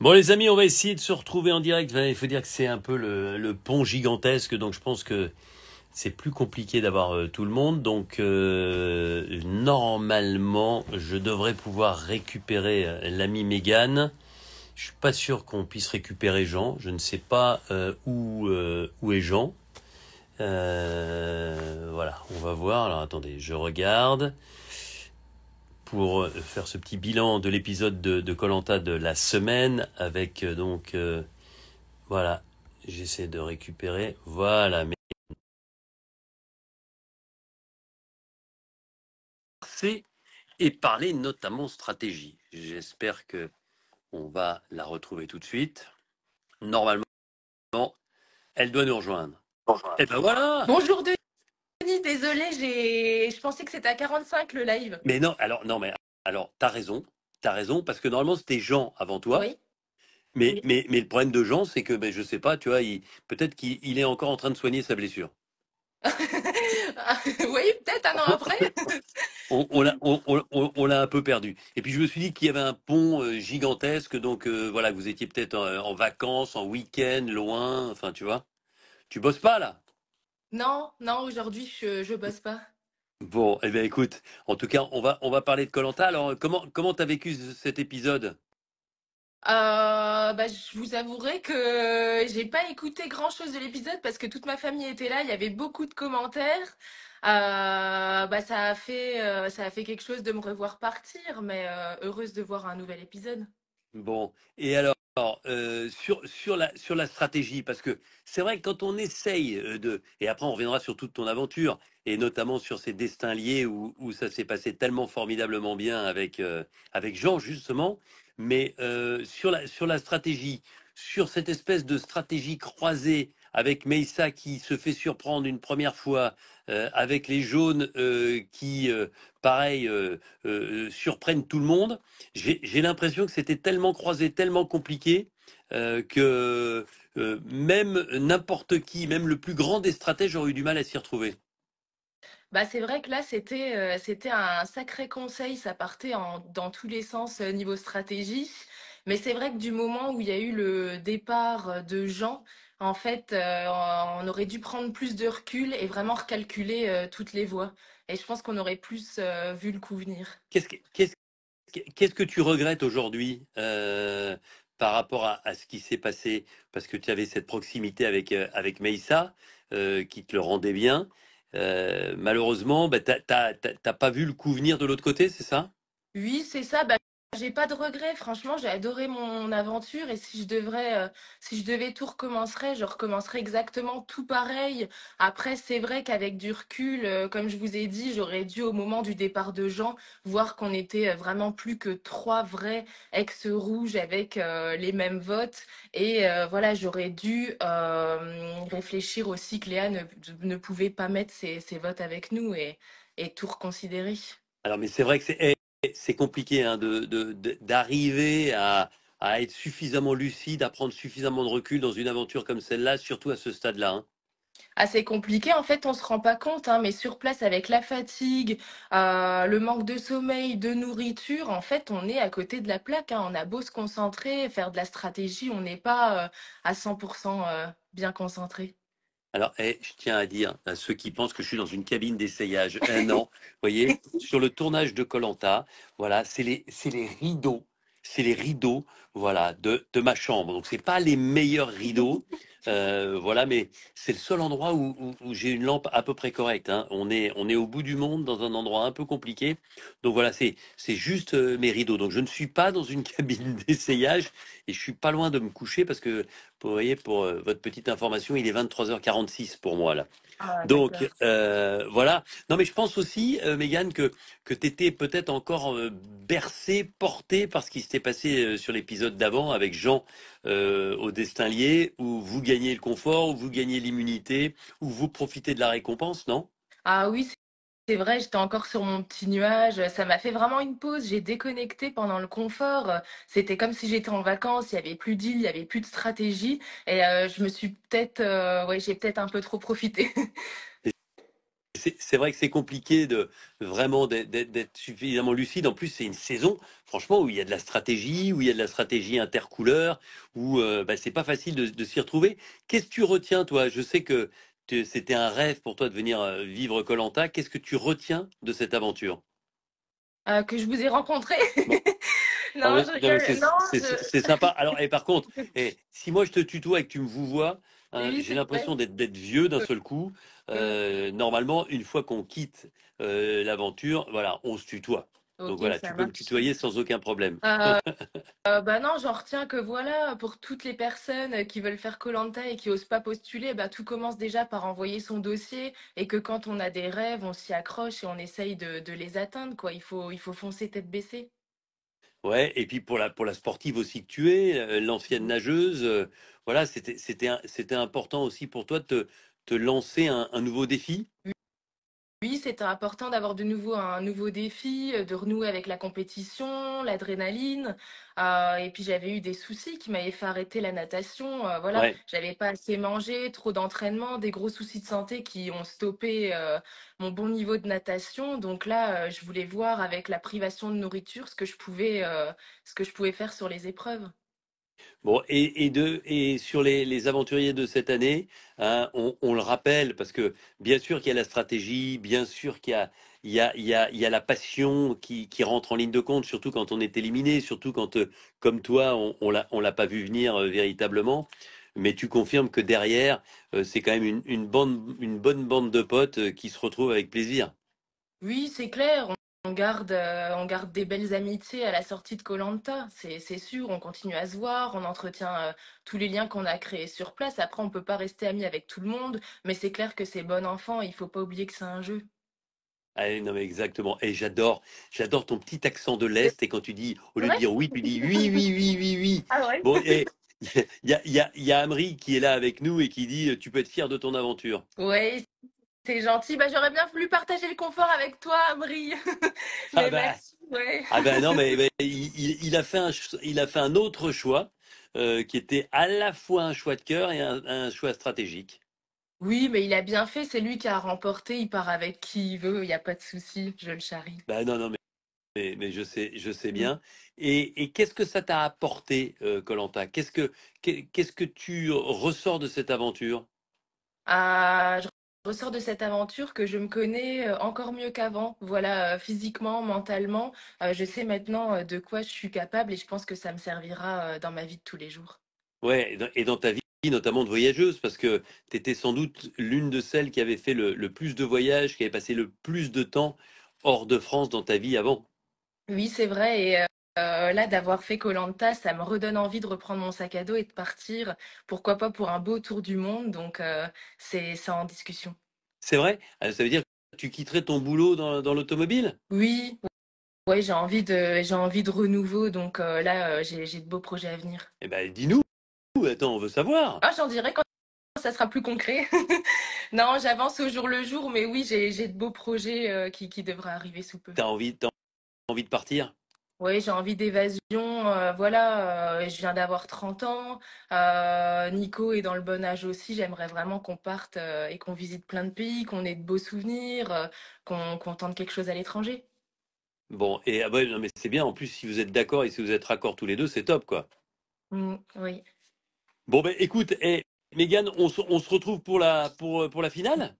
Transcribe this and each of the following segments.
Bon les amis, on va essayer de se retrouver en direct. Il faut dire que c'est un peu le, pont gigantesque, donc je pense que c'est plus compliqué d'avoir euh, tout le monde. Donc euh, normalement, je devrais pouvoir récupérer euh, l'ami Mégane. Je suis pas sûr qu'on puisse récupérer Jean. Je ne sais pas où, où est Jean. voilà, on va voir. Alors attendez, je regarde pour euh, faire ce petit bilan de l'épisode de Colanta de, la semaine avec euh, donc euh, voilà j'essaie de récupérer voilà mais et parler notamment stratégie j'espère que on va la retrouver tout de suite normalement elle doit nous rejoindre, et eh ben voilà bonjour désolé, je pensais que c'était à 45 le live. Mais non, alors, non, mais alors, t'as raison, t'as raison, parce que normalement c'était Jean avant toi. Oui. Mais, mais, mais le problème de Jean, c'est que ben, je sais pas, tu vois, peut-être qu'il est encore en train de soigner sa blessure. oui, peut-être un an après. on, on l'a on, un peu perdu. Et puis je me suis dit qu'il y avait un pont euh, gigantesque, donc euh, voilà, vous étiez peut-être en, euh, en, vacances, en week-end, loin, enfin tu vois. Tu bosses pas là non, non, aujourd'hui, je ne bosse pas. Bon, eh bien écoute, en tout cas, on va, on va parler de Colanta. Alors, comment tu comment as vécu cet épisode euh, bah, je vous avouerai que je n'ai pas écouté grand chose de l'épisode parce que toute ma famille était là, il y avait beaucoup de commentaires. Euh, bah, ça a fait, euh, ça a fait quelque chose de me revoir partir, mais heureuse de voir un nouvel épisode. Bon, et alors. Alors, euh, sur, la, stratégie, parce que c'est vrai que quand on essaye euh, de. Et après, on reviendra sur toute ton aventure, et notamment sur ces destins liés où, où ça s'est passé tellement formidablement bien avec, euh, Jean, justement. Mais sur, la, sur la stratégie, sur cette espèce de stratégie croisée avec Meissa qui se fait surprendre une première fois, euh, avec les jaunes euh, qui, euh, pareil, surprennent tout le monde. J'ai l'impression que c'était tellement croisé, tellement compliqué que même n'importe qui, même le plus grand des stratèges aurait eu du mal à s'y retrouver. Bah, c'est vrai que là, c'était c'était un sacré conseil. Ça partait dans tous les sens niveau stratégie. Mais c'est vrai que du moment où il y a eu le départ de Jean, en fait, euh, on aurait dû prendre plus de recul et vraiment recalculer euh, toutes les voies. Et je pense qu'on aurait plus euh, vu le coup venir. Qu'est-ce que, tu regrettes aujourd'hui par rapport à, ce qui s'est passé, parce que tu avais cette proximité avec, avec Meissa, qui te le rendait bien. malheureusement, bah, tu n'as pas vu le coup venir de l'autre côté, c'est ça Oui, c'est ça. Bah, j'ai pas de regrets, franchement, j'ai adoré mon aventure et si je devrais, euh, si je devais tout recommencer, je recommencerais exactement tout pareil. Après, c'est vrai qu'avec du recul, euh, comme je vous ai dit, j'aurais dû au moment du départ de Jean voir qu'on était euh, vraiment plus que trois vrais ex-rouges avec les mêmes votes et voilà, j'aurais dû réfléchir aussi que Léa ne, pouvait pas mettre ses, ses, votes avec nous et, et tout reconsidérer. Alors, mais c'est vrai que c'est c'est compliqué hein, d'arriver à, être suffisamment lucide, à prendre suffisamment de recul dans une aventure comme celle-là, surtout à ce stade-là. Hein. Ah, c'est compliqué, en fait, on ne se rend pas compte, hein, mais sur place, avec la fatigue, euh, le manque de sommeil, de nourriture, en fait, on est à côté de la plaque. On a beau se concentrer, faire de la stratégie, on n'est pas euh, à 100% euh, bien concentré. Alors, eh, je tiens à dire à ceux qui pensent que je suis dans une cabine d'essayage, un an, vous voyez, sur le tournage de Colanta, voilà, c'est les, les rideaux, c'est les rideaux, voilà, de, ma chambre. Donc, ce n'est pas les meilleurs rideaux, euh, voilà, mais c'est le seul endroit où, j'ai une lampe à peu près correcte. Hein. On, est, on est au bout du monde, dans un endroit un peu compliqué. Donc voilà, c'est juste euh, mes rideaux. Donc je ne suis pas dans une cabine d'essayage et je suis pas loin de me coucher parce que, vous voyez, pour euh, votre petite information, il est 23h46 pour moi là. Ah, Donc voilà. Non, mais je pense aussi, Megan que, que tu étais peut-être encore bercé, porté par ce qui s'était passé sur l'épisode d'avant avec Jean au destin lié où vous gagnez gagnez le confort, ou vous gagnez l'immunité, ou vous profitez de la récompense, non Ah oui, c'est vrai, j'étais encore sur mon petit nuage. Ça m'a fait vraiment une pause. J'ai déconnecté pendant le confort. C'était comme si j'étais en vacances. Il n'y avait plus d'île, il n'y avait plus de stratégie. Et euh, je me suis peut-être, euh, ouais, j'ai peut-être un peu trop profité. C'est vrai que c'est compliqué de vraiment d'être suffisamment lucide. En plus, c'est une saison, franchement, où il y a de la stratégie, où il y a de la stratégie intercouleur, où ce euh, bah, c'est pas facile de, s'y retrouver. Qu'est-ce que tu retiens, toi Je sais que c'était un rêve pour toi de venir euh, vivre Colanta. Qu'est-ce que tu retiens de cette aventure euh, Que je vous ai rencontré. non, je ah rigole. C'est sympa. Alors, et par contre, et, eh, si moi je te tutoie et que tu me vous vois, euh, j'ai l'impression d'être vieux d'un seul coup. Euh, normalement, une fois qu'on quitte euh, l'aventure, voilà, on se tutoie. Donc voilà, tu peux me tutoyer sans aucun problème. Euh, bah non, j'en retiens que voilà, pour toutes les personnes qui veulent faire Colanta et qui n'osent pas postuler, bah, tout commence déjà par envoyer son dossier et que quand on a des rêves, on s'y accroche et on essaye de, les atteindre. Quoi. Il, faut, il faut foncer tête baissée. Ouais, et puis pour la, pour la sportive aussi que tu es, euh, l'ancienne mmh. nageuse, euh, voilà, c'était important aussi pour toi de te, lancer un nouveau défi. Mmh. Oui, c'est important d'avoir de nouveau un nouveau défi, euh, de renouer avec la compétition, l'adrénaline. Euh, et puis j'avais eu des soucis qui m'avaient fait arrêter la natation. Euh, voilà, j'avais pas assez mangé, trop d'entraînement, des gros soucis de santé qui ont stoppé mon bon niveau de natation. Donc là, je voulais voir avec la privation de nourriture ce que je pouvais, ce que je pouvais faire sur les épreuves. Bon, et, de, et sur les, les aventuriers de cette année, hein, on, le rappelle, parce que bien sûr qu'il y a la stratégie, bien sûr qu'il y a, il y a, il y a, la passion qui, qui, rentre en ligne de compte, surtout quand on est éliminé, surtout quand, euh, comme toi, on ne on l'a pas vu venir euh, véritablement. Mais tu confirmes que derrière, euh, c'est quand même une, une, une bonne bande de potes qui se retrouvent avec plaisir. Oui, c'est clair. On garde, euh, on garde des belles amitiés à la sortie de Colanta, c'est sûr. On continue à se voir, on entretient euh, tous les liens qu'on a créés sur place. Après, on peut pas rester amis avec tout le monde, mais c'est clair que c'est bon enfant. Il faut pas oublier que c'est un jeu. Ah non, mais exactement. Et j'adore, j'adore ton petit accent de l'Est. Et quand tu dis, au lieu de dire oui, tu dis oui, oui, oui, oui, oui. Ah bon, il y a, y a Amri qui est là avec nous et qui dit, tu peux être fier de ton aventure. Oui, c'est gentil. Bah, J'aurais bien voulu partager le confort avec toi, Amri. ah, ben non, mais, il, a fait un, il a fait un autre choix euh, qui était à la fois un choix de cœur et un, choix stratégique. Oui, mais il a bien fait. C'est lui qui a remporté. Il part avec qui il veut. Il n'y a pas de souci. Je le charrie. Bah non, non, mais, je, sais, je sais bien. Et, qu'est-ce que ça t'a apporté, euh, Colanta Qu'est-ce que que tu ressors de cette aventure ah, ressors de cette aventure que je me connais euh, encore mieux qu'avant. Voilà, euh, physiquement, mentalement, euh, je sais maintenant de quoi je suis capable et je pense que ça me servira dans ma vie de tous les jours. Ouais, et dans ta vie notamment de voyageuse, parce que tu étais sans doute l'une de celles qui avait fait le, plus de voyages, qui avait passé le plus de temps hors de France dans ta vie avant. Oui, c'est vrai. Euh, là, d'avoir fait Colanta, ça me redonne envie de reprendre mon sac à dos et de partir, pourquoi pas pour un beau tour du monde. Donc, euh, c'est en discussion. C'est vrai euh, Ça veut dire que tu quitterais ton boulot dans, l'automobile Oui, ouais, j'ai envie, de, envie de renouveau. Donc là, j'ai de beaux projets à venir. Eh bien, dis-nous. Attends, on veut savoir. Ah, J'en dirai quand ça sera plus concret. non, j'avance au jour le jour, mais oui, j'ai de beaux projets qui, qui devraient arriver sous peu. T'as envie de partir oui, j'ai envie d'évasion. Euh, voilà, euh, je viens d'avoir 30 ans. Euh, Nico est dans le bon âge aussi. J'aimerais vraiment qu'on parte et qu'on visite plein de pays, qu'on ait de beaux souvenirs, qu'on qu'on tente quelque chose à l'étranger. Bon, et ah non, mais c'est bien. En plus, si vous êtes d'accord et si vous êtes raccord tous les deux, c'est top, quoi. Mmh, oui. Bon, ben écoute, et eh, Mégane, on, se- on se retrouve pour la, pour, pour la finale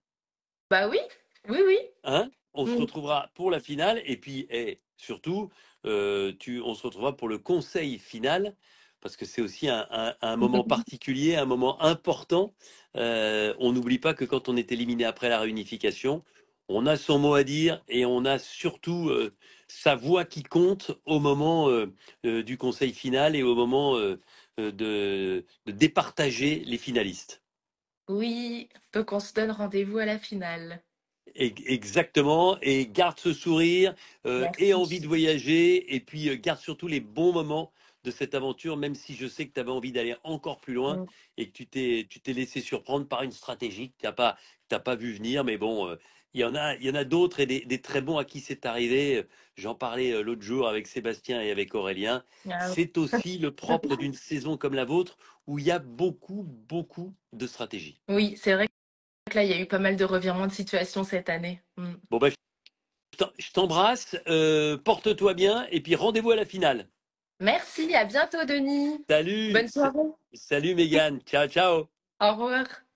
Bah oui, oui, oui. Hein on se mm. retrouvera pour la finale et puis et eh, surtout, euh, on se retrouvera pour le conseil final parce que c'est aussi un, moment particulier, un moment important. Euh, on n'oublie pas que quand on est éliminé après la réunification, on a son mot à dire et on a surtout euh, sa voix qui compte au moment du conseil final et au moment de, de départager les finalistes. Oui, donc on se donne rendez-vous à la finale. Exactement, et garde ce sourire, euh, et envie de voyager, et puis euh, garde surtout les bons moments de cette aventure, même si je sais que tu avais envie d'aller encore plus loin mm. et que tu t'es, laissé surprendre par une stratégie que tu n'as pas, t'as pas vu venir. Mais bon, euh, il y en a, a d'autres et des, très bons à qui c'est arrivé. J'en parlais euh, l'autre jour avec Sébastien et avec Aurélien. Ah c'est aussi le propre d'une saison comme la vôtre où il y a beaucoup, beaucoup de stratégies. Oui, c'est vrai là, il y a eu pas mal de revirements de situation cette année. Mm. Bon, ben, je t'embrasse, euh, porte-toi bien et puis rendez-vous à la finale. Merci, à bientôt Denis. Salut. Bonne soirée. Salut Mégane. ciao, ciao. Au revoir.